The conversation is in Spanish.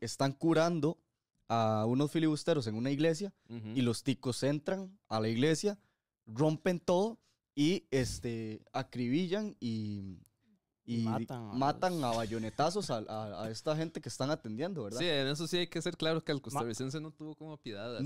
están curando a unos filibusteros en una iglesia y los ticos entran a la iglesia, rompen todo y este, acribillan y, matan, a, matan a bayonetazos a, esta gente que están atendiendo, ¿verdad? Sí, en eso sí hay que ser claro que el costarricense no tuvo como piedad.